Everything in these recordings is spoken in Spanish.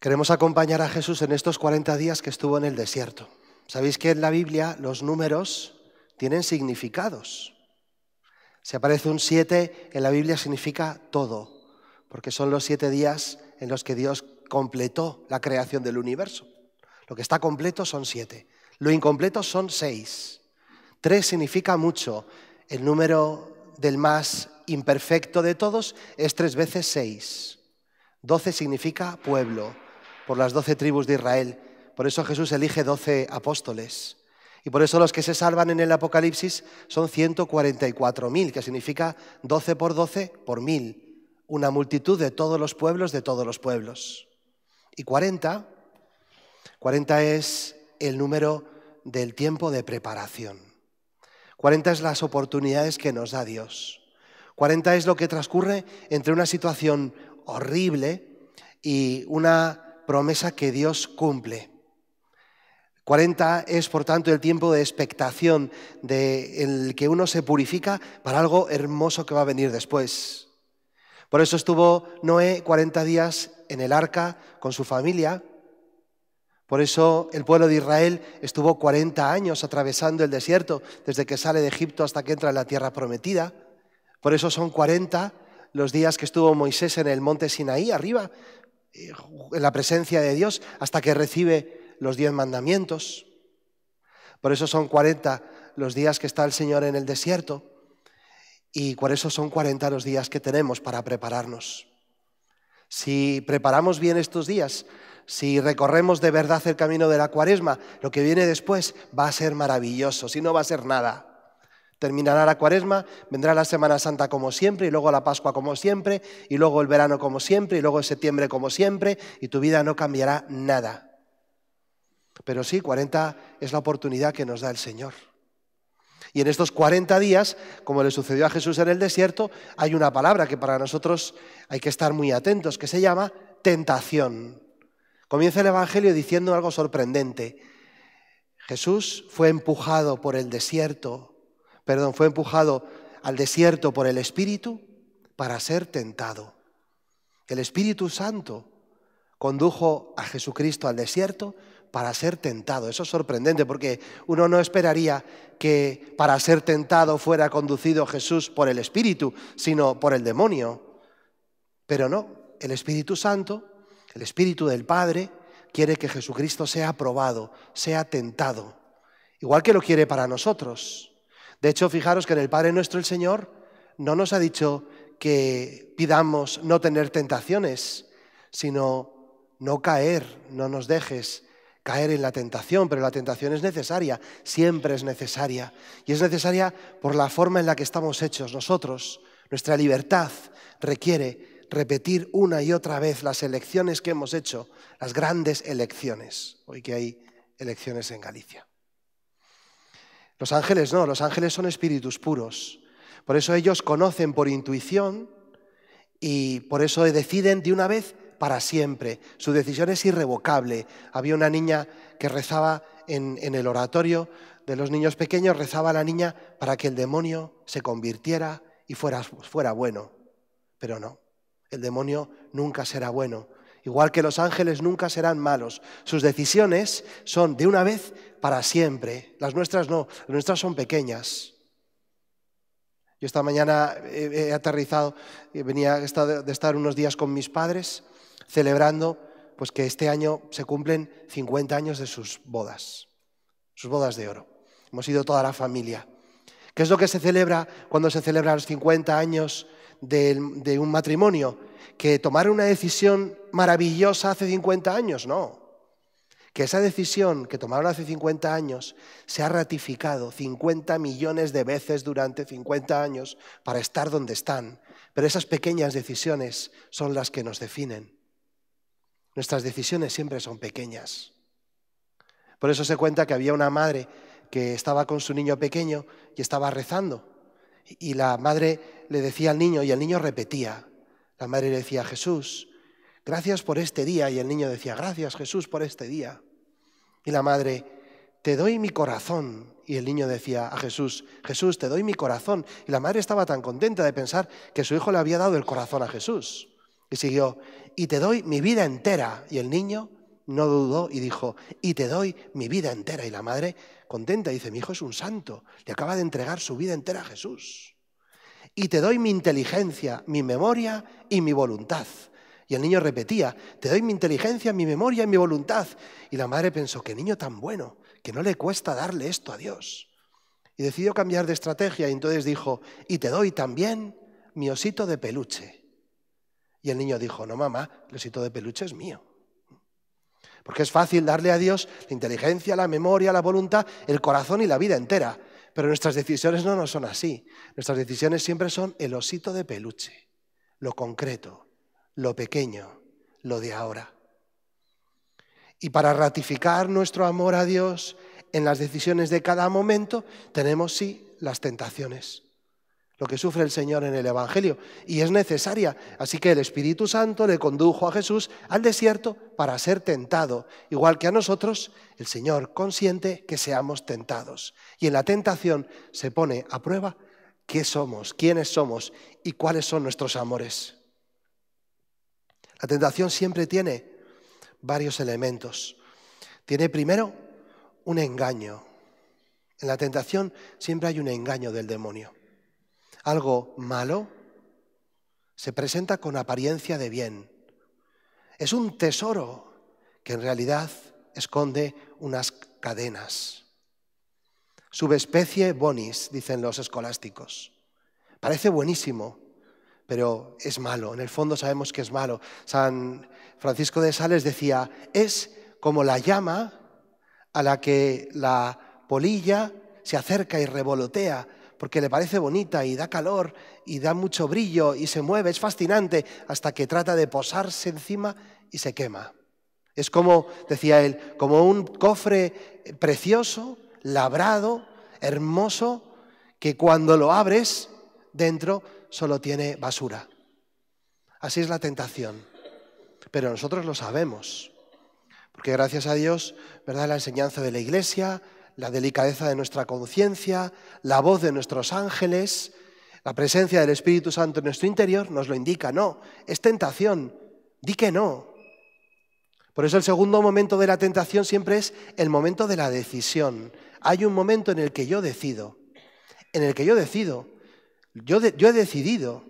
Queremos acompañar a Jesús en estos 40 días que estuvo en el desierto. Sabéis que en la Biblia los números tienen significados. Si aparece un 7 en la Biblia significa todo, porque son los siete días en los que Dios completó la creación del universo. Lo que está completo son siete, lo incompleto son seis. Tres significa mucho. El número del más imperfecto de todos es tres veces seis. Doce significa pueblo por las doce tribus de Israel. Por eso Jesús elige doce apóstoles. Y por eso los que se salvan en el Apocalipsis son 144.000, que significa 12 por 12 por mil, una multitud de todos los pueblos de todos los pueblos. Y 40, 40 es el número del tiempo de preparación. 40 es las oportunidades que nos da Dios. 40 es lo que transcurre entre una situación horrible y una promesa que Dios cumple. 40 es, por tanto, el tiempo de expectación de el que uno se purifica para algo hermoso que va a venir después. Por eso estuvo Noé 40 días en el arca con su familia. Por eso el pueblo de Israel estuvo 40 años atravesando el desierto, desde que sale de Egipto hasta que entra en la tierra prometida. Por eso son 40 los días que estuvo Moisés en el monte Sinaí, arriba, eh, en la presencia de Dios hasta que recibe los diez mandamientos. Por eso son 40 los días que está el Señor en el desierto y por eso son 40 los días que tenemos para prepararnos. Si preparamos bien estos días, si recorremos de verdad el camino de la cuaresma, lo que viene después va a ser maravilloso, si no va a ser nada. Terminará la cuaresma, vendrá la Semana Santa como siempre, y luego la Pascua como siempre, y luego el verano como siempre, y luego el septiembre como siempre, y tu vida no cambiará nada. Pero sí, 40 es la oportunidad que nos da el Señor. Y en estos 40 días, como le sucedió a Jesús en el desierto, hay una palabra que para nosotros hay que estar muy atentos, que se llama tentación. Comienza el Evangelio diciendo algo sorprendente. Jesús fue empujado por el desierto perdón, fue empujado al desierto por el Espíritu para ser tentado. El Espíritu Santo condujo a Jesucristo al desierto para ser tentado. Eso es sorprendente porque uno no esperaría que para ser tentado fuera conducido Jesús por el Espíritu, sino por el demonio. Pero no, el Espíritu Santo, el Espíritu del Padre, quiere que Jesucristo sea probado, sea tentado, igual que lo quiere para nosotros. De hecho, fijaros que en el Padre nuestro el Señor no nos ha dicho que pidamos no tener tentaciones, sino no caer, no nos dejes caer en la tentación, pero la tentación es necesaria, siempre es necesaria, y es necesaria por la forma en la que estamos hechos nosotros. Nuestra libertad requiere repetir una y otra vez las elecciones que hemos hecho, las grandes elecciones, hoy que hay elecciones en Galicia. Los ángeles no, los ángeles son espíritus puros. Por eso ellos conocen por intuición y por eso deciden de una vez para siempre. Su decisión es irrevocable. Había una niña que rezaba en, el oratorio de los niños pequeños, rezaba la niña para que el demonio se convirtiera y fuera bueno. Pero no, el demonio nunca será bueno. Igual que los ángeles nunca serán malos. Sus decisiones son de una vez para siempre. Las nuestras no, las nuestras son pequeñas. Yo esta mañana he, aterrizado, y venía de estar unos días con mis padres celebrando pues que este año se cumplen 50 años de sus bodas, sus bodas de oro. Hemos ido toda la familia. ¿Qué es lo que se celebra cuando se celebran los 50 años de, un matrimonio, que tomaron una decisión maravillosa hace 50 años, no. Que esa decisión que tomaron hace 50 años se ha ratificado 50 millones de veces durante 50 años para estar donde están. Pero esas pequeñas decisiones son las que nos definen. Nuestras decisiones siempre son pequeñas. Por eso se cuenta que había una madre que estaba con su niño pequeño y estaba rezando. Y la madre le decía al niño y el niño repetía. La madre le decía, Jesús, gracias por este día. Y el niño decía, gracias Jesús por este día. Y la madre, te doy mi corazón. Y el niño decía a Jesús, Jesús, te doy mi corazón. Y la madre estaba tan contenta de pensar que su hijo le había dado el corazón a Jesús. Y siguió, y te doy mi vida entera. Y el niño no dudó y dijo, y te doy mi vida entera. Y la madre contenta, dice, mi hijo es un santo, le acaba de entregar su vida entera a Jesús. Y te doy mi inteligencia, mi memoria y mi voluntad. Y el niño repetía, te doy mi inteligencia, mi memoria y mi voluntad. Y la madre pensó, qué niño tan bueno, que no le cuesta darle esto a Dios. Y decidió cambiar de estrategia y entonces dijo, y te doy también mi osito de peluche. Y el niño dijo, no mamá, el osito de peluche es mío. Porque es fácil darle a Dios la inteligencia, la memoria, la voluntad, el corazón y la vida entera. Pero nuestras decisiones no, nos son así. Nuestras decisiones siempre son el osito de peluche, lo concreto, lo pequeño, lo de ahora. Y para ratificar nuestro amor a Dios en las decisiones de cada momento, tenemos sí las tentaciones lo que sufre el Señor en el Evangelio, y es necesaria. Así que el Espíritu Santo le condujo a Jesús al desierto para ser tentado. Igual que a nosotros, el Señor consiente que seamos tentados. Y en la tentación se pone a prueba qué somos, quiénes somos y cuáles son nuestros amores. La tentación siempre tiene varios elementos. Tiene primero un engaño. En la tentación siempre hay un engaño del demonio algo malo, se presenta con apariencia de bien. Es un tesoro que en realidad esconde unas cadenas. Subespecie bonis, dicen los escolásticos. Parece buenísimo, pero es malo. En el fondo sabemos que es malo. San Francisco de Sales decía, es como la llama a la que la polilla se acerca y revolotea porque le parece bonita y da calor y da mucho brillo y se mueve, es fascinante, hasta que trata de posarse encima y se quema. Es como, decía él, como un cofre precioso, labrado, hermoso, que cuando lo abres, dentro solo tiene basura. Así es la tentación. Pero nosotros lo sabemos. Porque gracias a Dios, ¿verdad? La enseñanza de la iglesia, la delicadeza de nuestra conciencia, la voz de nuestros ángeles, la presencia del Espíritu Santo en nuestro interior nos lo indica. No, es tentación. Di que no. Por eso el segundo momento de la tentación siempre es el momento de la decisión. Hay un momento en el que yo decido. En el que yo decido. Yo, yo he decidido.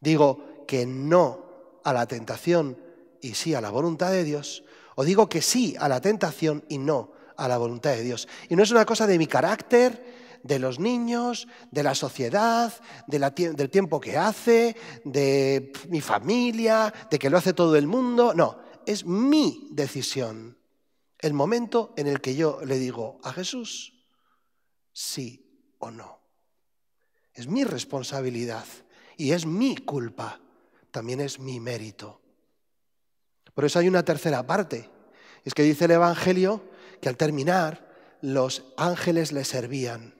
Digo que no a la tentación y sí a la voluntad de Dios. O digo que sí a la tentación y no a la voluntad de Dios. Y no es una cosa de mi carácter, de los niños, de la sociedad, de la del tiempo que hace, de mi familia, de que lo hace todo el mundo. No, es mi decisión. El momento en el que yo le digo a Jesús sí o no. Es mi responsabilidad y es mi culpa. También es mi mérito. Por eso hay una tercera parte. Es que dice el Evangelio que al terminar los ángeles le servían.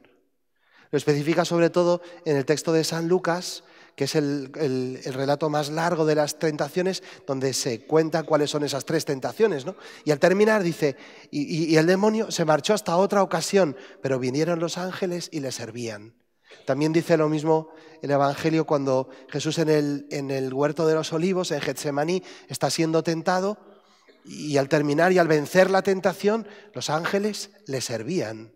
Lo especifica sobre todo en el texto de San Lucas, que es el, relato más largo de las tentaciones, donde se cuenta cuáles son esas tres tentaciones. ¿no? Y al terminar dice, y, el demonio se marchó hasta otra ocasión, pero vinieron los ángeles y le servían. También dice lo mismo el Evangelio cuando Jesús en el, en el huerto de los olivos, en Getsemaní, está siendo tentado y al terminar y al vencer la tentación, los ángeles le servían.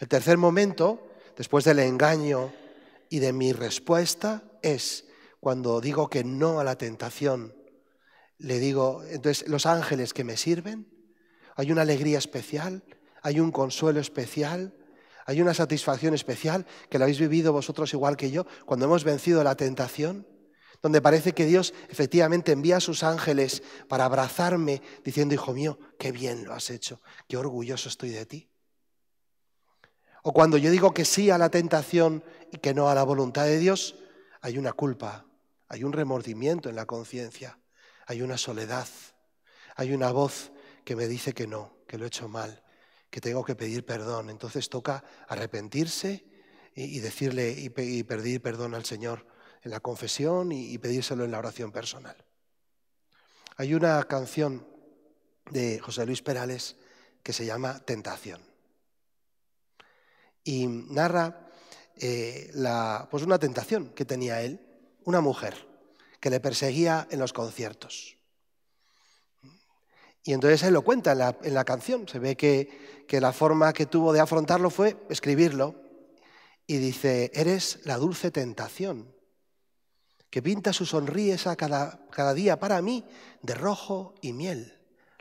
El tercer momento, después del engaño y de mi respuesta, es cuando digo que no a la tentación. Le digo, entonces, los ángeles que me sirven, hay una alegría especial, hay un consuelo especial, hay una satisfacción especial que lo habéis vivido vosotros igual que yo, cuando hemos vencido la tentación donde parece que Dios efectivamente envía a sus ángeles para abrazarme, diciendo, hijo mío, qué bien lo has hecho, qué orgulloso estoy de ti. O cuando yo digo que sí a la tentación y que no a la voluntad de Dios, hay una culpa, hay un remordimiento en la conciencia, hay una soledad, hay una voz que me dice que no, que lo he hecho mal, que tengo que pedir perdón. Entonces toca arrepentirse y, decirle y pedir perdón al Señor en la confesión y, pedírselo en la oración personal. Hay una canción de José Luis Perales que se llama Tentación. Y narra eh, pues una tentación que tenía él, una mujer que le perseguía en los conciertos. Y entonces él lo cuenta en la, canción. Se ve que, que la forma que tuvo de afrontarlo fue escribirlo. Y dice, eres la dulce tentación que pinta su sonrisa cada, cada día para mí de rojo y miel.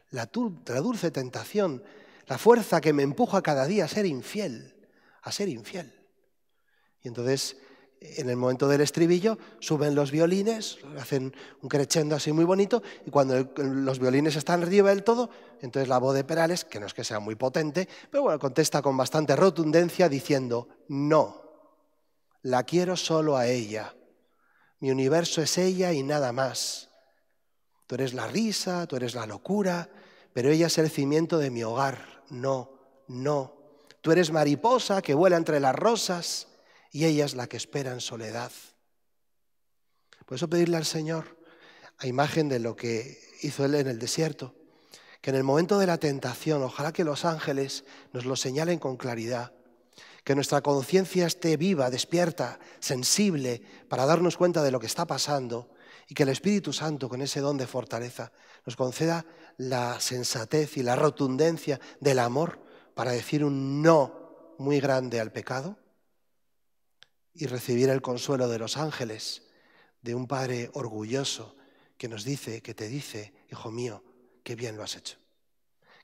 La, dulce tentación, la fuerza que me empuja cada día a ser infiel, a ser infiel. Y entonces, en el momento del estribillo, suben los violines, hacen un crescendo así muy bonito, y cuando los violines están arriba del todo, entonces la voz de Perales, que no es que sea muy potente, pero bueno, contesta con bastante rotundencia diciendo, no, la quiero solo a ella. Mi universo es ella y nada más. Tú eres la risa, tú eres la locura, pero ella es el cimiento de mi hogar. No, no. Tú eres mariposa que vuela entre las rosas y ella es la que espera en soledad. Por eso pedirle al Señor, a imagen de lo que hizo Él en el desierto, que en el momento de la tentación, ojalá que los ángeles nos lo señalen con claridad, que nuestra conciencia esté viva, despierta, sensible, para darnos cuenta de lo que está pasando y que el Espíritu Santo, con ese don de fortaleza, nos conceda la sensatez y la rotundencia del amor para decir un no muy grande al pecado y recibir el consuelo de los ángeles, de un Padre orgulloso que nos dice, que te dice, hijo mío, qué bien lo has hecho.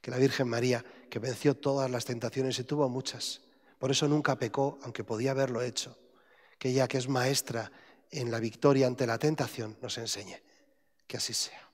Que la Virgen María, que venció todas las tentaciones y tuvo muchas, por eso nunca pecó, aunque podía haberlo hecho. Que ella que es maestra en la victoria ante la tentación nos enseñe. Que así sea.